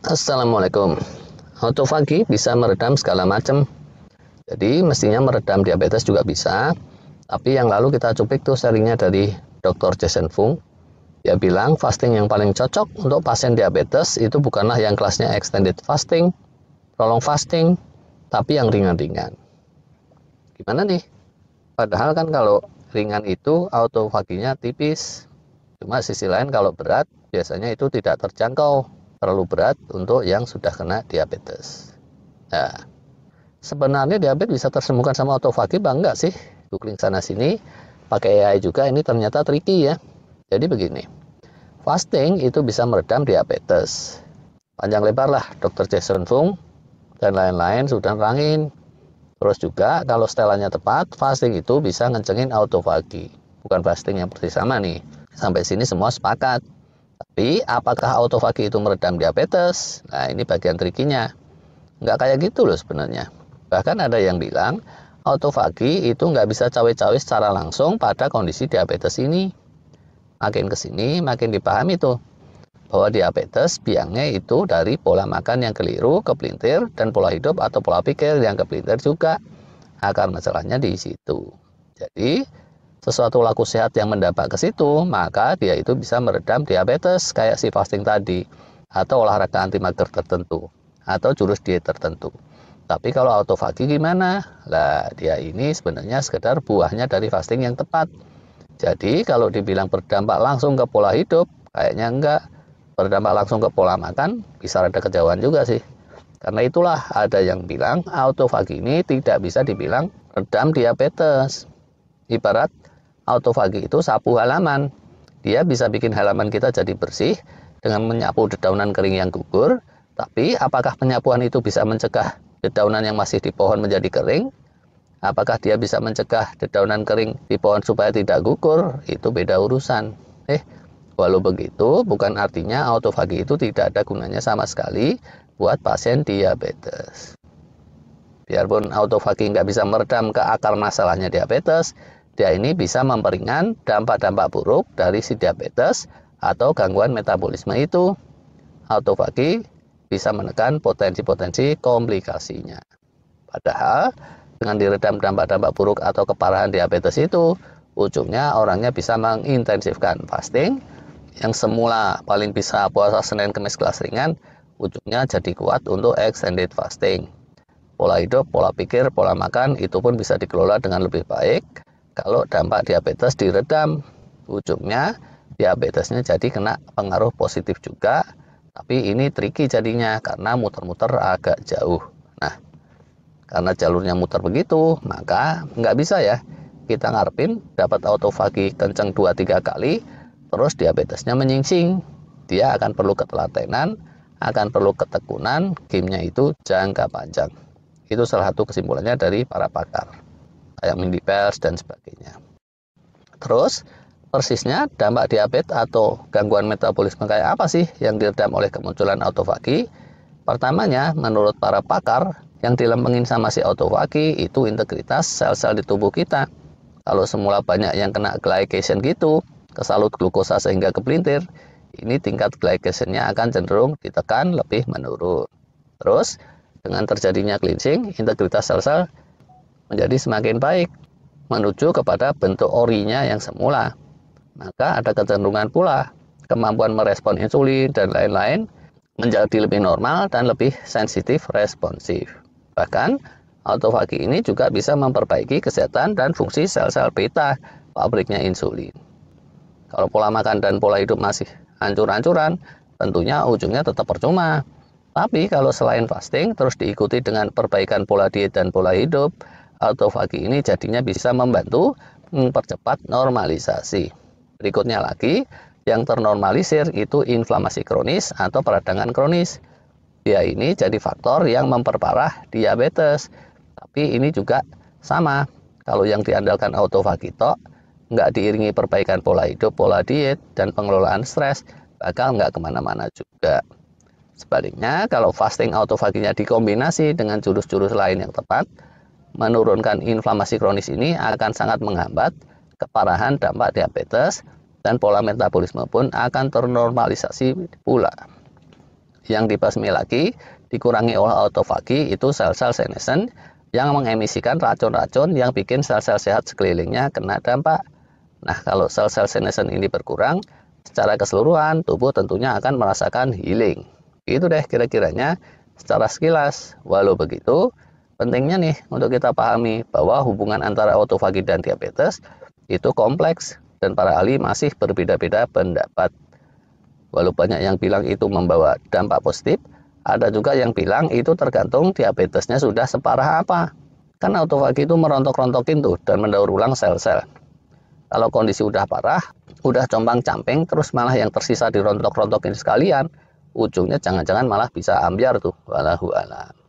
Assalamualaikum. Autofagi bisa meredam segala macam. Jadi mestinya meredam diabetes juga bisa. Tapi yang lalu kita cuplik tuh serinya dari Dr. Jason Fung. Dia bilang fasting yang paling cocok untuk pasien diabetes itu bukanlah yang kelasnya extended fasting, prolong fasting, tapi yang ringan-ringan. Gimana nih? Padahal kan kalau ringan itu autofaginya tipis. Cuma sisi lain kalau berat biasanya itu tidak terjangkau terlalu berat untuk yang sudah kena diabetes. Nah, sebenarnya diabetes bisa tersembuhkan sama otofagi bang enggak sih? Googling sana sini pakai AI juga ini ternyata tricky ya. Jadi begini. Fasting itu bisa meredam diabetes. Panjang lebar lah dokter Jason Fung dan lain-lain sudah rangin. Terus juga kalau setelannya tepat, fasting itu bisa ngencengin autofagi. Bukan fasting yang persis sama nih. Sampai sini semua sepakat. Tapi apakah autofagi itu meredam diabetes? Nah ini bagian trikinya. Nggak kayak gitu loh sebenarnya. Bahkan ada yang bilang autofagi itu nggak bisa cawe-cawe secara langsung pada kondisi diabetes ini. Makin ke sini makin dipahami tuh bahwa diabetes biangnya itu dari pola makan yang keliru, kepelintir, dan pola hidup atau pola pikir yang kepelintir juga. Akar masalahnya di situ. Jadi, sesuatu laku sehat yang mendapat ke situ, maka dia itu bisa meredam diabetes kayak si fasting tadi atau olahraga anti mager tertentu atau jurus diet tertentu. Tapi kalau autofagi gimana? Lah, dia ini sebenarnya sekedar buahnya dari fasting yang tepat. Jadi kalau dibilang berdampak langsung ke pola hidup, kayaknya enggak. Berdampak langsung ke pola makan, bisa ada kejauhan juga sih. Karena itulah ada yang bilang autofagi ini tidak bisa dibilang redam diabetes. Ibarat autofagi itu sapu halaman. Dia bisa bikin halaman kita jadi bersih dengan menyapu dedaunan kering yang gugur, tapi apakah penyapuan itu bisa mencegah dedaunan yang masih di pohon menjadi kering? Apakah dia bisa mencegah dedaunan kering di pohon supaya tidak gugur? Itu beda urusan. Eh, walau begitu, bukan artinya autofagi itu tidak ada gunanya sama sekali buat pasien diabetes. Biarpun autofagi nggak bisa meredam ke akar masalahnya diabetes, dia ini bisa memperingan dampak-dampak buruk dari si diabetes atau gangguan metabolisme itu. Autofagi bisa menekan potensi-potensi komplikasinya. Padahal dengan diredam dampak-dampak buruk atau keparahan diabetes itu, ujungnya orangnya bisa mengintensifkan fasting yang semula paling bisa puasa Senin kemis kelas ringan, ujungnya jadi kuat untuk extended fasting. Pola hidup, pola pikir, pola makan itu pun bisa dikelola dengan lebih baik kalau dampak diabetes diredam ujungnya diabetesnya jadi kena pengaruh positif juga tapi ini tricky jadinya karena muter-muter agak jauh nah karena jalurnya muter begitu maka nggak bisa ya kita ngarepin dapat autofagi kenceng 2-3 kali terus diabetesnya menyingsing dia akan perlu ketelatenan akan perlu ketekunan gamenya itu jangka panjang itu salah satu kesimpulannya dari para pakar kayak mimpi pers dan sebagainya. Terus persisnya dampak diabetes atau gangguan metabolisme kayak apa sih yang diredam oleh kemunculan autofagi? Pertamanya, menurut para pakar, yang dilempengin sama si autofagi itu integritas sel-sel di tubuh kita. Kalau semula banyak yang kena glycation gitu, kesalut glukosa sehingga kepelintir, ini tingkat glycationnya akan cenderung ditekan lebih menurun. Terus, dengan terjadinya cleansing, integritas sel-sel menjadi semakin baik menuju kepada bentuk orinya yang semula. Maka ada kecenderungan pula kemampuan merespon insulin dan lain-lain menjadi lebih normal dan lebih sensitif responsif. Bahkan autofagi ini juga bisa memperbaiki kesehatan dan fungsi sel-sel beta pabriknya insulin. Kalau pola makan dan pola hidup masih hancur-hancuran, tentunya ujungnya tetap percuma. Tapi kalau selain fasting terus diikuti dengan perbaikan pola diet dan pola hidup, autofagi ini jadinya bisa membantu mempercepat normalisasi. Berikutnya lagi, yang ternormalisir itu inflamasi kronis atau peradangan kronis. Ya ini jadi faktor yang memperparah diabetes. Tapi ini juga sama. Kalau yang diandalkan autofagi tok, nggak diiringi perbaikan pola hidup, pola diet, dan pengelolaan stres, bakal nggak kemana-mana juga. Sebaliknya, kalau fasting autofaginya dikombinasi dengan jurus-jurus lain yang tepat, menurunkan inflamasi kronis ini akan sangat menghambat keparahan dampak diabetes dan pola metabolisme pun akan ternormalisasi pula. Yang dibasmi lagi, dikurangi oleh autofagi itu sel-sel senesen yang mengemisikan racun-racun yang bikin sel-sel sehat sekelilingnya kena dampak. Nah, kalau sel-sel senesen ini berkurang, secara keseluruhan tubuh tentunya akan merasakan healing. Itu deh kira-kiranya secara sekilas. Walau begitu, Pentingnya nih untuk kita pahami bahwa hubungan antara autofagi dan diabetes itu kompleks dan para ahli masih berbeda-beda pendapat. Walau banyak yang bilang itu membawa dampak positif, ada juga yang bilang itu tergantung diabetesnya sudah separah apa. Karena autofagi itu merontok-rontokin tuh dan mendaur ulang sel-sel. Kalau kondisi udah parah, udah combang camping terus malah yang tersisa dirontok-rontokin sekalian, ujungnya jangan-jangan malah bisa ambiar tuh. walau alam.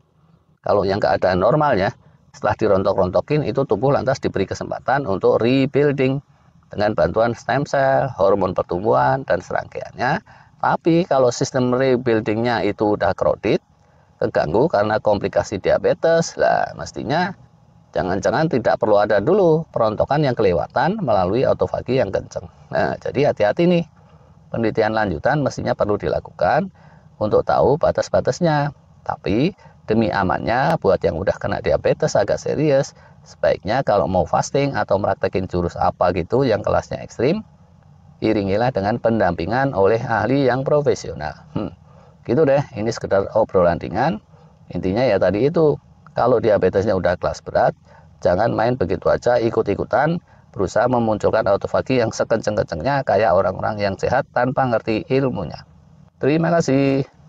Kalau yang keadaan normalnya, setelah dirontok-rontokin itu tubuh lantas diberi kesempatan untuk rebuilding dengan bantuan stem cell, hormon pertumbuhan, dan serangkaiannya. Tapi kalau sistem rebuildingnya itu udah crowded, keganggu karena komplikasi diabetes, lah mestinya jangan-jangan tidak perlu ada dulu perontokan yang kelewatan melalui autofagi yang kenceng. Nah, jadi hati-hati nih. Penelitian lanjutan mestinya perlu dilakukan untuk tahu batas-batasnya. Tapi Demi amannya, buat yang udah kena diabetes agak serius, sebaiknya kalau mau fasting atau meratakin jurus apa gitu yang kelasnya ekstrim, iringilah dengan pendampingan oleh ahli yang profesional. Hmm, gitu deh, ini sekedar obrolan ringan. Intinya ya tadi itu, kalau diabetesnya udah kelas berat, jangan main begitu aja ikut-ikutan, berusaha memunculkan autofagi yang sekenceng-kencengnya kayak orang-orang yang sehat tanpa ngerti ilmunya. Terima kasih.